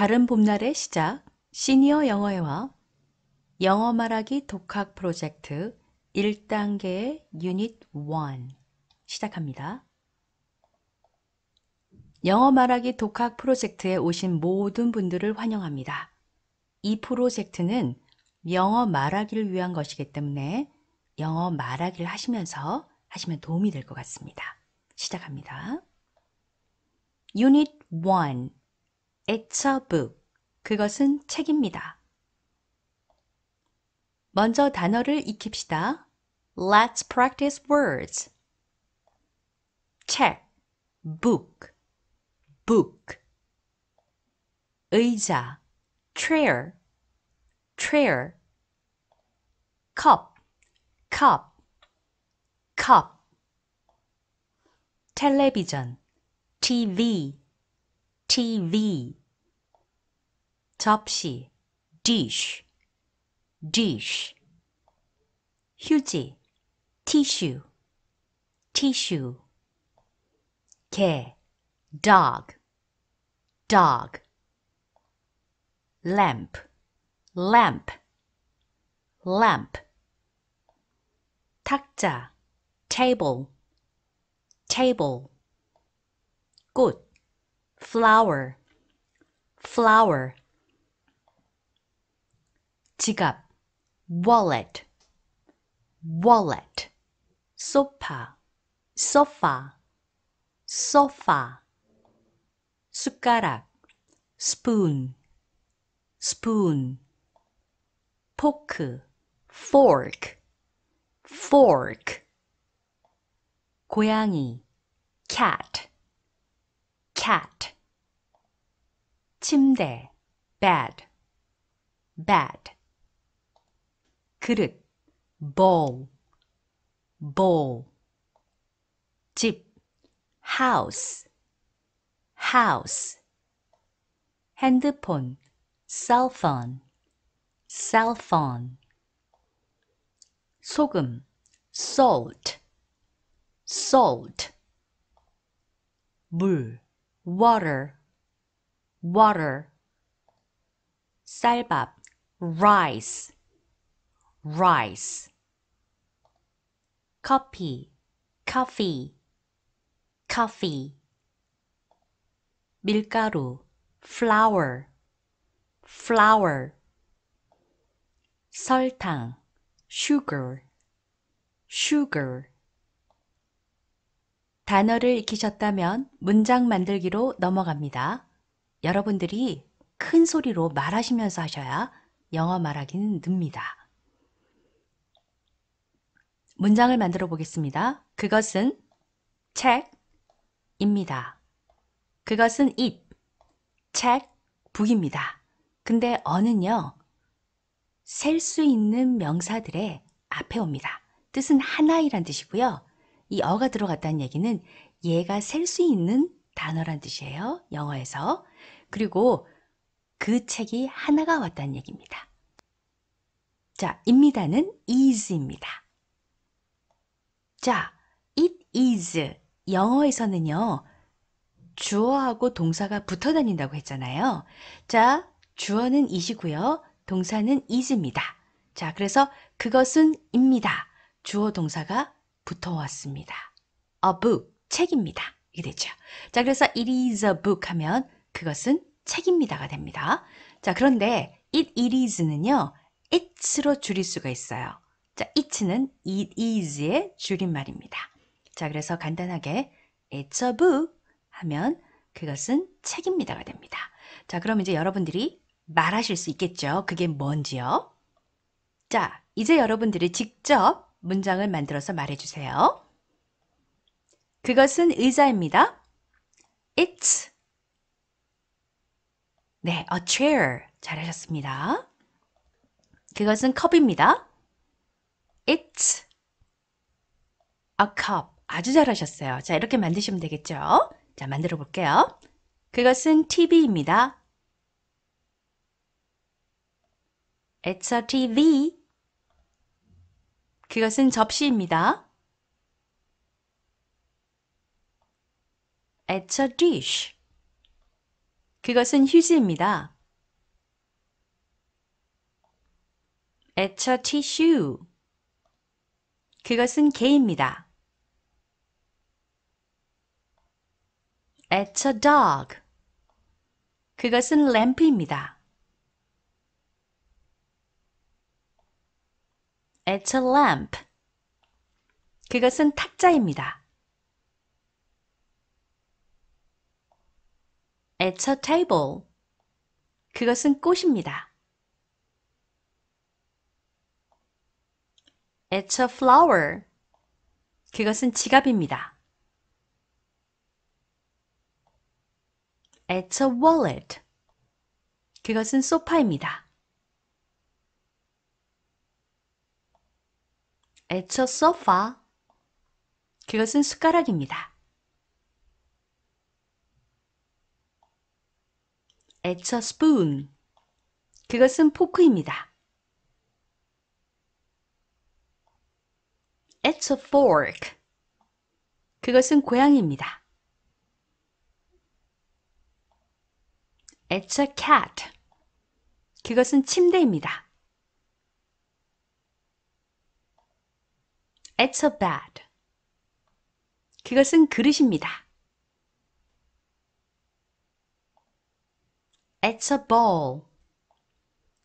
다른 봄날의 시작 시니어 영어회화 영어 말하기 독학 프로젝트 1단계의 유닛 1 시작합니다. 영어 말하기 독학 프로젝트에 오신 모든 분들을 환영합니다. 이 프로젝트는 영어 말하기를 위한 것이기 때문에 영어 말하기를 하시면서 하시면 도움이 될 것 같습니다. 시작합니다. 유닛 1 It's a book. 그것은 책입니다. 먼저 단어를 익힙시다. Let's practice words. 책, book, book. 의자, chair, chair. cup, cup, cup. 텔레비전, TV, TV. topsy, dish, dish. 휴지, tissue, tissue. 개, dog, dog. lamp, lamp, lamp. 탁자, table, table. 꽃, flower, flower. 지갑 wallet wallet 소파 sofa sofa 숟가락 spoon spoon 포크 fork fork 고양이 cat cat 침대 bed bed 그릇 bowl bowl 집 house house 핸드폰 cell phone cell phone 소금 salt salt 물 water water 쌀밥 rice rice 커피 coffee coffee 밀가루 flour flour 설탕 sugar sugar 단어를 익히셨다면 문장 만들기로 넘어갑니다. 여러분들이 큰 소리로 말하시면서 하셔야 영어 말하기는 늡니다. 문장을 만들어 보겠습니다. 그것은 책입니다. 그것은 입, 책, 북입니다. 근데 어는요, 셀 수 있는 명사들의 앞에 옵니다. 뜻은 하나이란 뜻이고요. 이 어가 들어갔다는 얘기는 얘가 셀 수 있는 단어란 뜻이에요. 영어에서. 그리고 그 책이 하나가 왔다는 얘기입니다. 자, 입니다는 is입니다. 자, it is 영어에서는요. 주어하고 동사가 붙어 다닌다고 했잖아요. 자, 주어는 이시고요. 동사는 is입니다. 자, 그래서 그것은 입니다. 주어 동사가 붙어 왔습니다. a book, 책입니다. 이게 되죠. 자, 그래서 it is a book 하면 그것은 책입니다가 됩니다. 자, 그런데 it, it is는요. it로 줄일 수가 있어요. 자, it는 it is의 줄임말입니다. 자, 그래서 간단하게 it's a book 하면 그것은 책입니다가 됩니다. 자, 그럼 이제 여러분들이 말하실 수 있겠죠? 그게 뭔지요? 자, 이제 여러분들이 직접 문장을 만들어서 말해주세요. 그것은 의자입니다. It's 네, a chair. 잘하셨습니다. 그것은 컵입니다. It's a cup. 아주 잘하셨어요. 자, 이렇게 만드시면 되겠죠? 자, 만들어 볼게요. 그것은 TV입니다. It's a TV. 그것은 접시입니다. It's a dish. 그것은 휴지입니다. It's a tissue. 그것은 개입니다. It's a dog. 그것은 램프입니다. It's a lamp. 그것은 탁자입니다. It's a table. 그것은 꽃입니다. It's a flower. 그것은 지갑입니다. It's a wallet. 그것은 소파입니다. It's a sofa. 그것은 숟가락입니다. It's a spoon. 그것은 포크입니다. It's a fork. 그것은 고양이입니다. It's a cat. 그것은 침대입니다. It's a bed. 그것은 그릇입니다. It's a ball.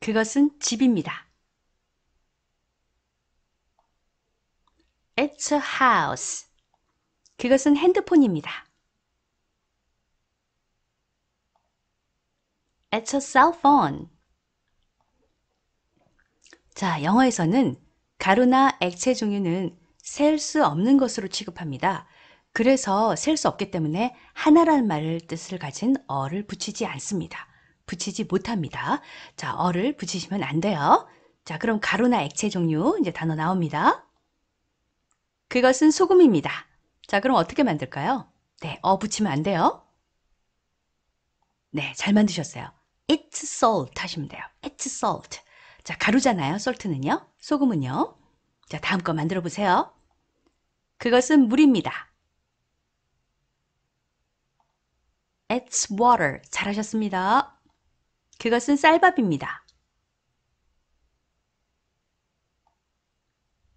그것은 집입니다. It's a house. 그것은 핸드폰입니다. It's a cell phone. 자, 영어에서는 가루나 액체 종류는 셀 수 없는 것으로 취급합니다. 그래서 셀 수 없기 때문에 하나란 말을 뜻을 가진 어를 붙이지 않습니다. 붙이지 못합니다. 자, 어를 붙이시면 안 돼요. 자, 그럼 가루나 액체 종류 이제 단어 나옵니다. 그것은 소금입니다. 자, 그럼 어떻게 만들까요? 네, 어 붙이면 안 돼요. 네, 잘 만드셨어요. It's salt 하시면 돼요. It's salt. 자, 가루잖아요. salt는요. 소금은요. 자, 다음 거 만들어 보세요. 그것은 물입니다. It's water. 잘하셨습니다. 그것은 쌀밥입니다.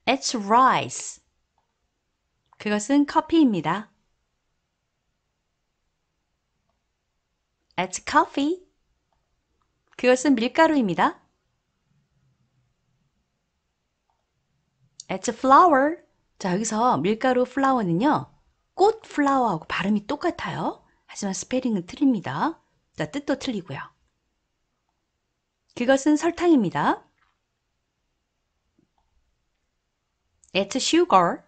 It's rice. 그것은 커피입니다. It's coffee. 그것은 밀가루입니다. It's flour. 자, 여기서 밀가루 플라워는요. 꽃 플라워하고 발음이 똑같아요. 하지만 스페링은 틀립니다. 자, 뜻도 틀리고요. 그것은 설탕입니다. It's sugar.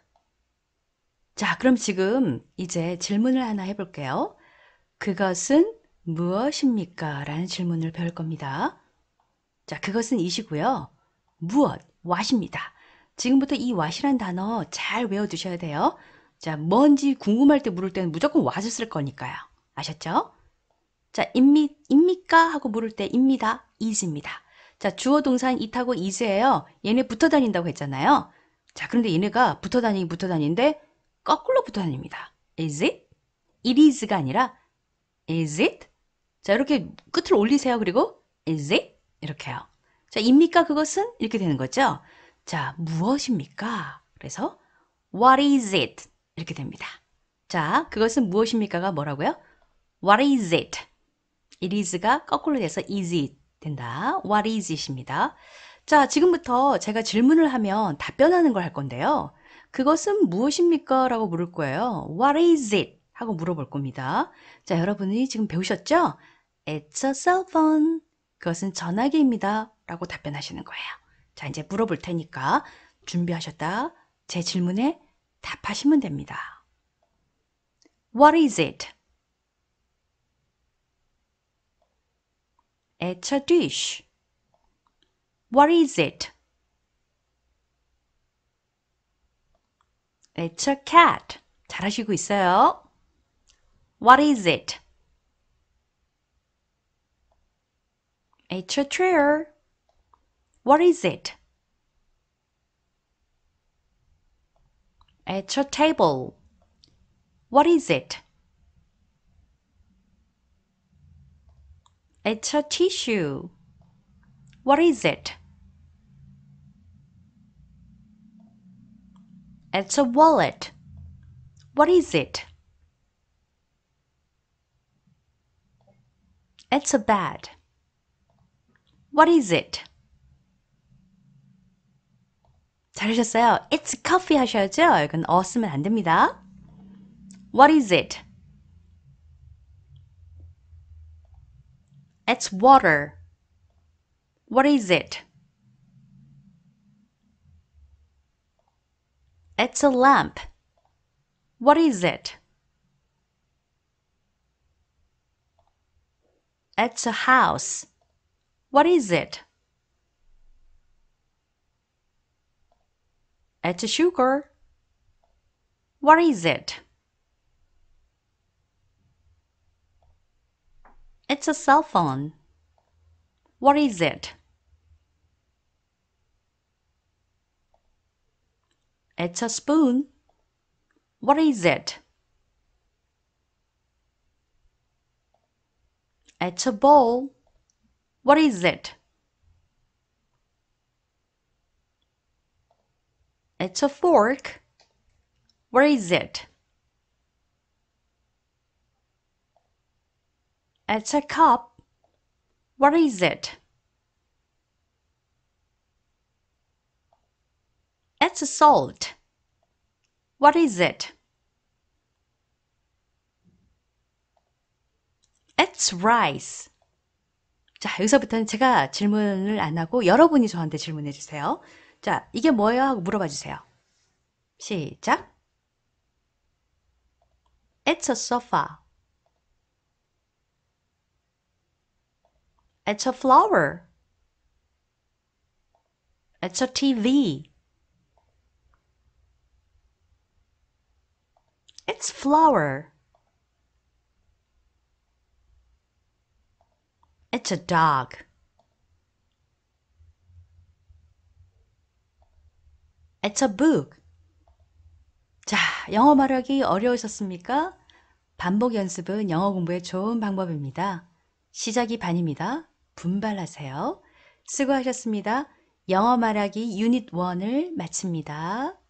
자, 그럼 지금 이제 질문을 하나 해볼게요. 그것은 무엇입니까? 라는 질문을 배울 겁니다. 자, 그것은 이시고요. 무엇, 왓입니다. 지금부터 이 왓이란 단어 잘 외워두셔야 돼요. 자, 뭔지 궁금할 때 물을 때는 무조건 왓을 쓸 거니까요. 아셨죠? 자, 입니, 입니까? 하고 물을 때 입니다, 이즈입니다 자, 주어 동사인 i t 고이즈예요 얘네 붙어 다닌다고 했잖아요. 자, 그런데 얘네가 붙어 다니긴 붙어 다닌데 거꾸로 붙어 다닙니다. Is it? It is가 아니라 Is it? 자 이렇게 끝을 올리세요. 그리고 Is it? 이렇게요. 자 입니까 그것은? 이렇게 되는 거죠. 자 무엇입니까? 그래서 What is it? 이렇게 됩니다. 자 그것은 무엇입니까가 뭐라고요? What is it? It is가 거꾸로 돼서 is it 된다. What is it입니다. 자 지금부터 제가 질문을 하면 답변하는 걸 할 건데요. 그것은 무엇입니까? 라고 물을 거예요. What is it? 하고 물어볼 겁니다. 자, 여러분이 지금 배우셨죠? It's a cell phone. 그것은 전화기입니다. 라고 답변하시는 거예요. 자, 이제 물어볼 테니까 준비하셨다. 제 질문에 답하시면 됩니다. What is it? It's a dish. What is it? It's a cat. 잘하시고 있어요. What is it? It's a chair. What is it? It's a table. What is it? It's a tissue. What is it? It's a wallet. What is it? It's a bed. What is it? 잘하셨어요. It's coffee 하셔야죠. 이건 어 쓰면 안 됩니다. What is it? It's water. What is it? It's a lamp. What is it? It's a house. What is it? It's a sugar. What is it? It's a cell phone. What is it? It's a spoon. What is it? It's a bowl. What is it? It's a fork. What is it? It's a cup. What is it? It's salt. What is it? It's rice. 자, 여기서부터는 제가 질문을 안 하고 여러분이 저한테 질문해 주세요. 자, 이게 뭐예요? 하고 물어봐 주세요. 시작. It's a sofa. It's a flower. It's a TV. It's flower. It's a dog. It's a book. 자, 영어 말하기 어려우셨습니까? 반복 연습은 영어 공부에 좋은 방법입니다. 시작이 반입니다. 분발하세요. 수고하셨습니다. 영어 말하기 유닛 1을 마칩니다.